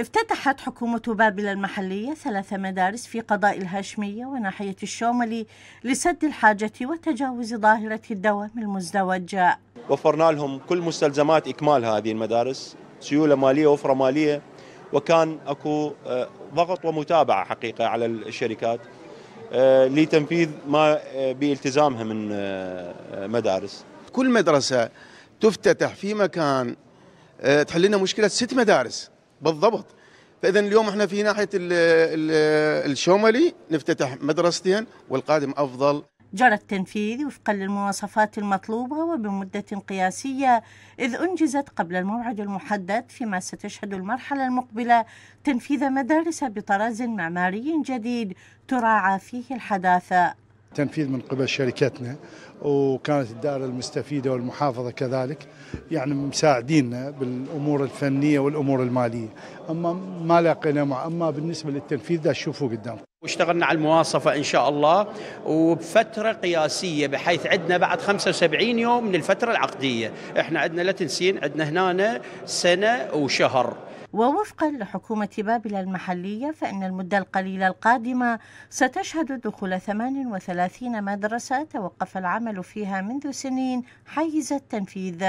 افتتحت حكومة بابل المحلية ثلاث مدارس في قضاء الهاشمية وناحية الشوملي لسد الحاجة وتجاوز ظاهرة الدوام المزدوج وفرنا لهم كل مستلزمات إكمال هذه المدارس سيولة مالية وفرة مالية وكان أكو آه، ضغط ومتابعة حقيقة على الشركات آه، لتنفيذ ما آه، بالتزامها من مدارس كل مدرسة تفتتح في مكان تحل لنا مشكلة ست مدارس بالضبط فاذا اليوم احنا في ناحيه الـ الـ الشوملي نفتتح مدرستين والقادم افضل جرى التنفيذ وفقا للمواصفات المطلوبة وبمدة قياسية إذ أنجزت قبل الموعد المحدد فيما ستشهد المرحلة المقبلة تنفيذ مدارس بطراز معماري جديد تراعى فيه الحداثة تنفيذ من قبل شركتنا وكانت الدائرة المستفيدة والمحافظة كذلك يعني مساعديننا بالأمور الفنية والأمور المالية أما ما لقينا مع أما بالنسبة للتنفيذ ده تشوفوه قدامكم واشتغلنا على المواصفة إن شاء الله وبفترة قياسية بحيث عندنا بعد 75 يوم من الفترة العقدية احنا عندنا لا تنسين عندنا هنا سنة وشهر ووفقا لحكومة بابل المحلية فإن المدة القليلة القادمة ستشهد دخول 38 مدرسة توقف العمل فيها منذ سنين حيز التنفيذ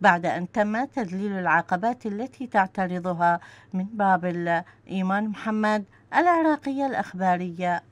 بعد أن تم تذليل العقبات التي تعترضها من بابل إيمان محمد العراقية الأخبارية